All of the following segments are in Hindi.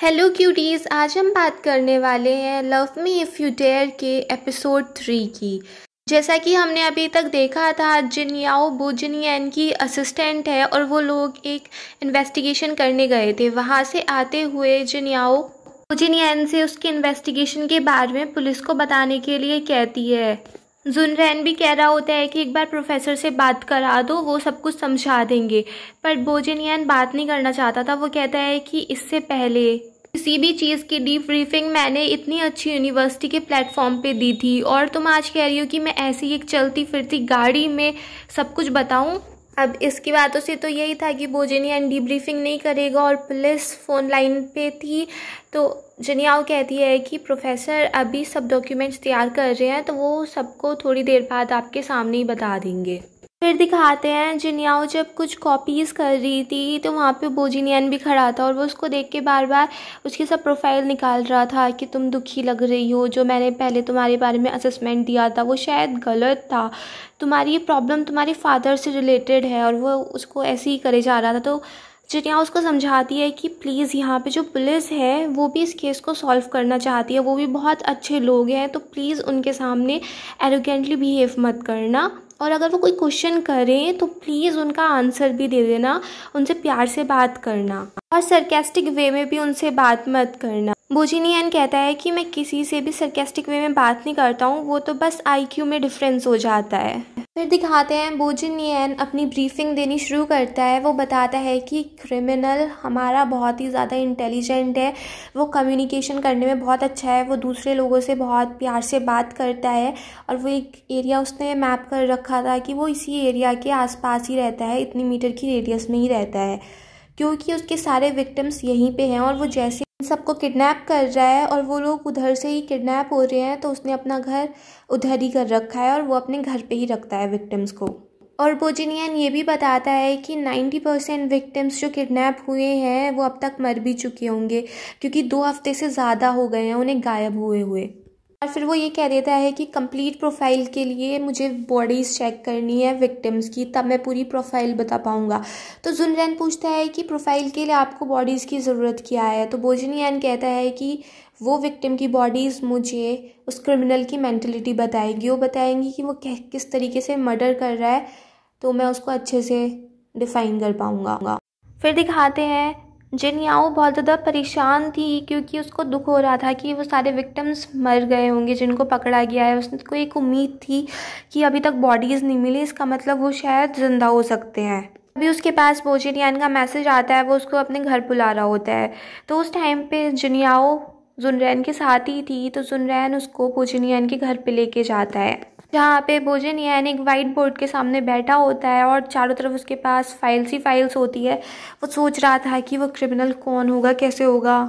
हेलो क्यूटीज़ आज हम बात करने वाले हैं love me if you dare के एपिसोड थ्री की जैसा कि हमने अभी तक देखा था जिन याओ बो जिन की असिस्टेंट है और वो लोग एक इन्वेस्टिगेशन करने गए थे वहाँ से आते हुए जिन याओ बो जिन से उसकी इन्वेस्टिगेशन के बारे में पुलिस को बताने के लिए कहती है जुनरैन भी कह रहा होता है कि एक बार प्रोफेसर से बात करा दो वो सब कुछ समझा देंगे पर बोजेनियन बात नहीं करना चाहता था वो कहता है कि इससे पहले किसी भी चीज़ की डीप ब्रीफिंग मैंने इतनी अच्छी यूनिवर्सिटी के प्लेटफॉर्म पे दी थी और तुम आज कह रही हो कि मैं ऐसी एक चलती फिरती गाड़ी में सब कुछ बताऊं अब इसकी बातों से तो यही था कि बोजेनियन ब्रीफिंग नहीं करेगा और पुलिस फ़ोन लाइन पे थी तो जनियाओ कहती है कि प्रोफेसर अभी सब डॉक्यूमेंट्स तैयार कर रहे हैं तो वो सबको थोड़ी देर बाद आपके सामने ही बता देंगे फिर दिखाते हैं जिनियाओ जब कुछ कॉपीज़ कर रही थी तो वहाँ पे बोजिनियन भी खड़ा था और वो उसको देख के बार बार उसकी सब प्रोफाइल निकाल रहा था कि तुम दुखी लग रही हो जो मैंने पहले तुम्हारे बारे में असेसमेंट दिया था वो शायद गलत था तुम्हारी ये प्रॉब्लम तुम्हारे फादर से रिलेटेड है और वो उसको ऐसे ही करे जा रहा था तो चिटिया उसको समझाती है कि प्लीज़ यहाँ पे जो पुलिस है वो भी इस केस को सॉल्व करना चाहती है वो भी बहुत अच्छे लोग हैं तो प्लीज़ उनके सामने एरोगेंटली बिहेव मत करना और अगर वो कोई क्वेश्चन करें तो प्लीज़ उनका आंसर भी दे देना उनसे प्यार से बात करना और सरकेस्टिक वे में भी उनसे बात मत करना बोजिनियन कहता है कि मैं किसी से भी सरकेस्टिक वे में बात नहीं करता हूँ वो तो बस आईक्यू में डिफरेंस हो जाता है फिर दिखाते हैं बोजिनियन अपनी ब्रीफिंग देनी शुरू करता है वो बताता है कि क्रिमिनल हमारा बहुत ही ज़्यादा इंटेलिजेंट है वो कम्युनिकेशन करने में बहुत अच्छा है वो दूसरे लोगों से बहुत प्यार से बात करता है और वो एक एरिया उसने मैप कर रखा था कि वो इसी एरिया के आसपास ही रहता है इतनी मीटर की रेडियस में ही रहता है क्योंकि उसके सारे विक्टम्स यहीं पर हैं और वो जैसे सबको किडनैप कर रहा है और वो लोग उधर से ही किडनैप हो रहे हैं तो उसने अपना घर उधर ही कर रखा है और वो अपने घर पे ही रखता है विक्टिम्स को और बोजिनियन ये भी बताता है कि 90 परसेंट विक्टिम्स जो किडनैप हुए हैं वो अब तक मर भी चुके होंगे क्योंकि दो हफ्ते से ज़्यादा हो गए हैं उन्हें गायब हुए हुए और फिर वो ये कह देता है कि कंप्लीट प्रोफाइल के लिए मुझे बॉडीज़ चेक करनी है विक्टिम्स की तब मैं पूरी प्रोफाइल बता पाऊँगा तो जुनरैन पूछता है कि प्रोफाइल के लिए आपको बॉडीज़ की ज़रूरत क्या है तो बोजनियान कहता है कि वो विक्टिम की बॉडीज़ मुझे उस क्रिमिनल की मैंटलिटी बताएगी वो बताएंगी कि वो किस तरीके से मर्डर कर रहा है तो मैं उसको अच्छे से डिफ़ाइन कर पाऊँगा फिर दिखाते हैं जिनयाओ बहुत ज़्यादा परेशान थी क्योंकि उसको दुख हो रहा था कि वो सारे विक्टम्स मर गए होंगे जिनको पकड़ा गया है उसको एक उम्मीद थी कि अभी तक बॉडीज़ नहीं मिली इसका मतलब वो शायद ज़िंदा हो सकते हैं अभी उसके पास बोजिनियान का मैसेज आता है वो उसको अपने घर बुला रहा होता है तो उस टाइम पे जिनयाओ जुनरैन के साथ ही थी तो जुनरैन उसको बोजिनियान के घर पर लेके जाता है जहाँ पे भोजन यानी एक वाइट बोर्ड के सामने बैठा होता है और चारों तरफ उसके पास फाइल्स ही फाइल्स होती है वो सोच रहा था कि वो क्रिमिनल कौन होगा कैसे होगा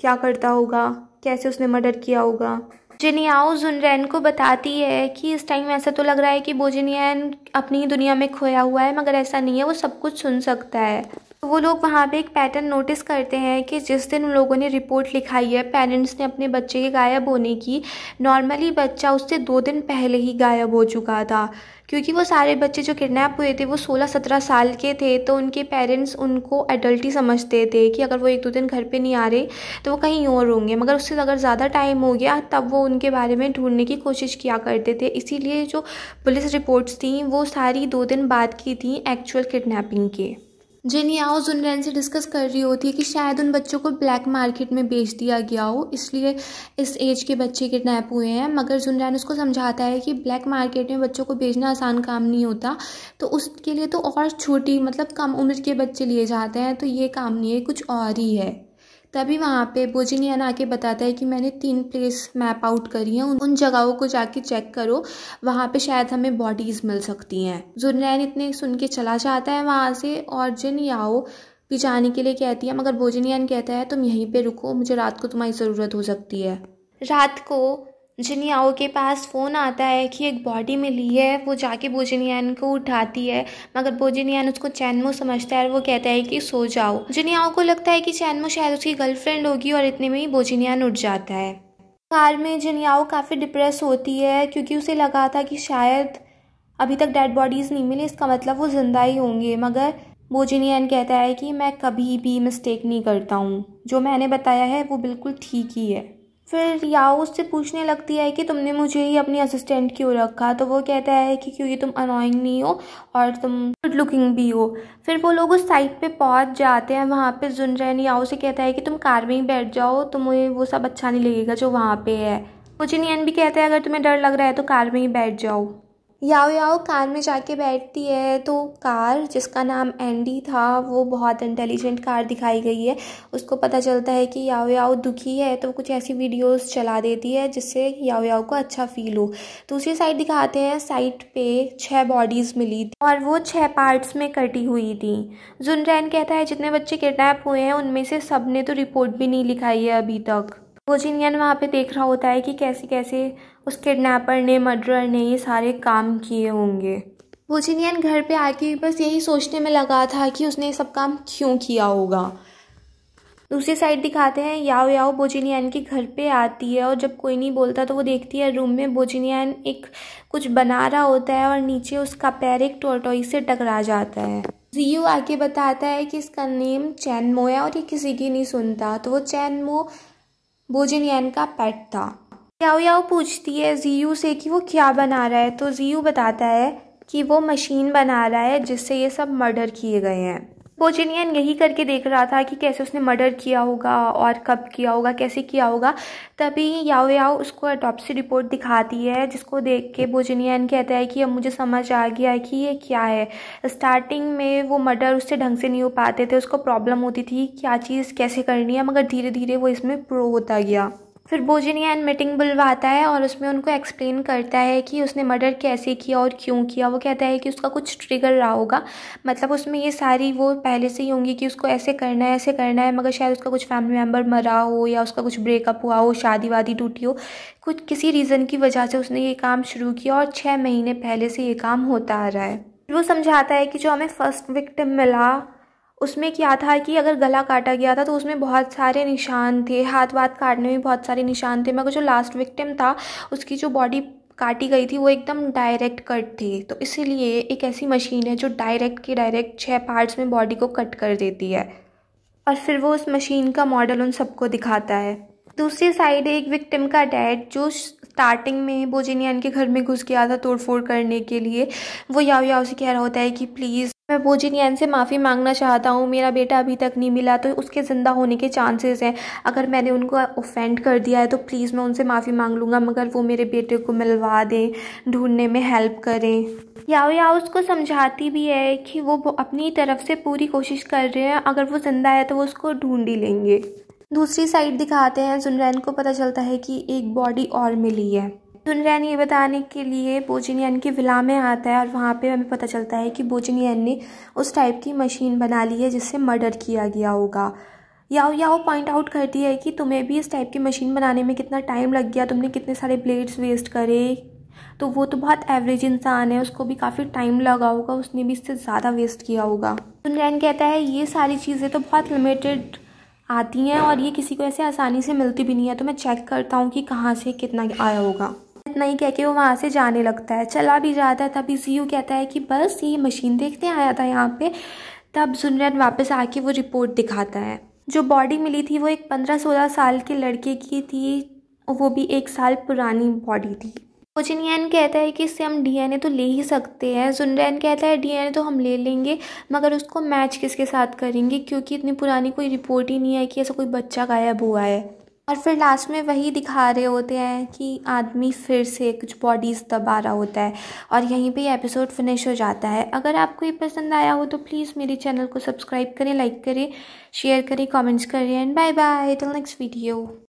क्या करता होगा कैसे उसने मर्डर किया होगा जिनियाओ जुनरैन को बताती है कि इस टाइम ऐसा तो लग रहा है कि बोजिनियन अपनी ही दुनिया में खोया हुआ है मगर ऐसा नहीं है वो सब कुछ सुन सकता है तो वो लोग वहाँ पे एक पैटर्न नोटिस करते हैं कि जिस दिन उन लोगों ने रिपोर्ट लिखाई है पेरेंट्स ने अपने बच्चे के गायब होने की नॉर्मली बच्चा उससे दो दिन पहले ही गायब हो चुका था क्योंकि वो सारे बच्चे जो किडनैप हुए थे वो 16-17 साल के थे तो उनके पेरेंट्स उनको एडल्ट ही समझते थे कि अगर वो एक दो दिन घर पे नहीं आ रहे तो वो कहीं और होंगे मगर उससे अगर ज़्यादा टाइम हो गया तब वो उनके बारे में ढूंढने की कोशिश किया करते थे इसीलिए जो पुलिस रिपोर्ट्स थी वो सारी दो दिन बाद की थी एक्चुअल किडनेपिंग के जिन आओ जुनरैन से डिस्कस कर रही होती है कि शायद उन बच्चों को ब्लैक मार्केट में बेच दिया गया हो इसलिए इस एज के बच्चे किडनैप हुए हैं मगर जुनरैन उसको समझाता है कि ब्लैक मार्केट में बच्चों को बेचना आसान काम नहीं होता तो उसके लिए तो और छोटी मतलब कम उम्र के बच्चे लिए जाते हैं तो ये काम नहीं है कुछ और ही है तभी वहाँ पे बोजिनियन आके बताता है कि मैंने तीन प्लेस मैप आउट करी हैं उन जगहों को जाके चेक करो वहाँ पे शायद हमें बॉडीज़ मिल सकती हैं जुर्नैन इतने सुन के चला जाता है वहाँ से और जिन याओ भी जाने के लिए कहती है मगर बोजिनियन कहता है तुम यहीं पर रुको मुझे रात को तुम्हारी ज़रूरत हो सकती है रात को जिनियाओ के पास फ़ोन आता है कि एक बॉडी मिली है वो जाके बोजिनियान को उठाती है मगर बोजिनियान उसको चैनमो समझता है और वो कहता है कि सो जाओ जिनियाओ को लगता है कि चैनमो शायद उसकी गर्लफ्रेंड होगी और इतने में ही बोजिनियान उठ जाता है कार में जिनियाओ काफ़ी डिप्रेस होती है क्योंकि उसे लगा था कि शायद अभी तक डेड बॉडीज़ नहीं मिली इसका मतलब वो ज़िंदा ही होंगे मगर बोजिनियन कहता है कि मैं कभी भी मिस्टेक नहीं करता हूँ जो मैंने बताया है वो बिल्कुल ठीक ही है फिर याओ उससे पूछने लगती है कि तुमने मुझे ही अपनी असिस्टेंट क्यों रखा तो वो कहता है कि क्योंकि तुम अनोइंग नहीं हो और तुम गुड लुकिंग भी हो फिर वो लोग उस साइड पे पहुंच जाते हैं वहाँ पे जुनरैन याओ से कहता है कि तुम कार में ही बैठ जाओ तुम्हें वो सब अच्छा नहीं लगेगा जो वहाँ पे है नियन भी कहता है अगर तुम्हें डर लग रहा है तो कार में ही बैठ जाओ याओ याओ कार में जाके बैठती है तो कार जिसका नाम एंडी था वो बहुत इंटेलिजेंट कार दिखाई गई है उसको पता चलता है कि याओ याओ दुखी है तो कुछ ऐसी वीडियोस चला देती है जिससे याओ याओ को अच्छा फील हो दूसरी साइड दिखाते हैं साइट पे छः बॉडीज़ मिली थी और वो छः पार्ट्स में कटी हुई थी जुनरैन कहता है जितने बच्चे किडनेप हुए हैं उनमें से सब ने तो रिपोर्ट भी नहीं लिखाई है अभी तक वोजिनियन वहाँ पे देख रहा होता है कि कैसे कैसे उस किडनैपर ने मर्डरर ने ये सारे काम किए होंगे वोजिनियन घर पे आके बस यही सोचने में लगा था कि उसने सब काम क्यों किया होगा दूसरी साइड दिखाते हैं याओ याओ बोजिनियन के घर पे आती है और जब कोई नहीं बोलता तो वो देखती है रूम में बोजिनियन एक कुछ बना रहा होता है और नीचे उसका पैर एक टोटोई से टकरा जाता है जियो आके बताता है कि इसका नेम चैन मो है और ये किसी की नहीं सुनता तो वो चैन मो बोजिनियन का पेट था याओ याओ पूछती है जीयू से कि वो क्या बना रहा है तो जीयू बताता है कि वो मशीन बना रहा है जिससे ये सब मर्डर किए गए हैं पोचिनियन यही करके देख रहा था कि कैसे उसने मर्डर किया होगा और कब किया होगा कैसे किया होगा तभी याओ याओ उसको अटॉप्सी रिपोर्ट दिखाती है जिसको देख के पोचिनियन कहता है कि अब मुझे समझ आ गया कि ये क्या है स्टार्टिंग में वो मर्डर उससे ढंग से नहीं हो पाते थे उसको प्रॉब्लम होती थी क्या चीज़ कैसे करनी है मगर धीरे धीरे वो इसमें प्रो होता गया फिर एंड मीटिंग बुलवाता है और उसमें उनको एक्सप्लेन करता है कि उसने मर्डर कैसे किया और क्यों किया वो कहता है कि उसका कुछ ट्रिगर रहा होगा मतलब उसमें ये सारी वो पहले से ही होंगी कि उसको ऐसे करना है ऐसे करना है मगर शायद उसका कुछ फैमिली मेम्बर मरा हो या उसका कुछ ब्रेकअप हुआ हो शादी वादी टूटी हो कुछ किसी रीज़न की वजह से उसने ये काम शुरू किया और छः महीने पहले से ये काम होता आ रहा है वो समझाता है कि जो हमें फर्स्ट विक्टिम मिला उसमें क्या था कि अगर गला काटा गया था तो उसमें बहुत सारे निशान थे हाथ वाथ काटने में बहुत सारे निशान थे मगर जो लास्ट विक्टिम था उसकी जो बॉडी काटी गई थी वो एकदम डायरेक्ट कट थी तो इसीलिए एक ऐसी मशीन है जो डायरेक्ट के डायरेक्ट छः पार्ट्स में बॉडी को कट कर देती है और फिर वो उस मशीन का मॉडल उन सबको दिखाता है दूसरी साइड है एक विक्टिम का डैड जो स्टार्टिंग में बोजिनियन के घर में घुस गया था तोड़फोड़ करने के लिए वो याव याव से कह रहा होता है कि प्लीज़ मैं बोजिनियन से माफ़ी मांगना चाहता हूँ मेरा बेटा अभी तक नहीं मिला तो उसके ज़िंदा होने के चांसेस हैं अगर मैंने उनको ऑफेंड कर दिया है तो प्लीज़ मैं उनसे माफ़ी मांग लूँगा मगर वो मेरे बेटे को मिलवा दें ढूंढने में हेल्प करें याओ या उसको समझाती भी है कि वो अपनी तरफ से पूरी कोशिश कर रहे हैं अगर वो ज़िंदा है तो वो उसको ढूंढ ही लेंगे दूसरी साइड दिखाते हैं सुनरैन को पता चलता है कि एक बॉडी और मिली है सुनरैन ये बताने के लिए बोजिनियन की विला में आता है और वहाँ पे हमें पता चलता है कि बोजिनियन ने उस टाइप की मशीन बना ली है जिससे मर्डर किया गया होगा या या वो पॉइंट आउट करती है कि तुम्हें भी इस टाइप की मशीन बनाने में कितना टाइम लग गया तुमने कितने सारे ब्लेड्स वेस्ट करे तो वो तो बहुत एवरेज इंसान है उसको भी काफ़ी टाइम लगा होगा उसने भी इससे ज़्यादा वेस्ट किया होगा सुनरैन कहता है ये सारी चीज़ें तो बहुत लिमिटेड आती हैं और ये किसी को ऐसे आसानी से मिलती भी नहीं है तो मैं चेक करता हूँ कि कहाँ से कितना आया होगा इतना ही कह के वो वहाँ से जाने लगता है चला भी जाता है तभी यू कहता है कि बस ये मशीन देखने आया था यहाँ पे तब सुनरन वापस आके वो रिपोर्ट दिखाता है जो बॉडी मिली थी वो एक पंद्रह सोलह साल के लड़के की थी वो भी एक साल पुरानी बॉडी थी कोचिनियन कहता है कि इससे हम डीएनए तो ले ही सकते हैं सुनरैन कहता है डीएनए तो हम ले लेंगे मगर उसको मैच किसके साथ करेंगे क्योंकि इतनी पुरानी कोई रिपोर्ट ही नहीं है कि ऐसा कोई बच्चा गायब हुआ है और फिर लास्ट में वही दिखा रहे होते हैं कि आदमी फिर से कुछ बॉडीज़ दबा रहा होता है और यहीं पे एपिसोड फिनिश हो जाता है अगर आपको ये पसंद आया हो तो प्लीज़ मेरे चैनल को सब्सक्राइब करें लाइक करें शेयर करें कमेंट्स करें and bye bye till next video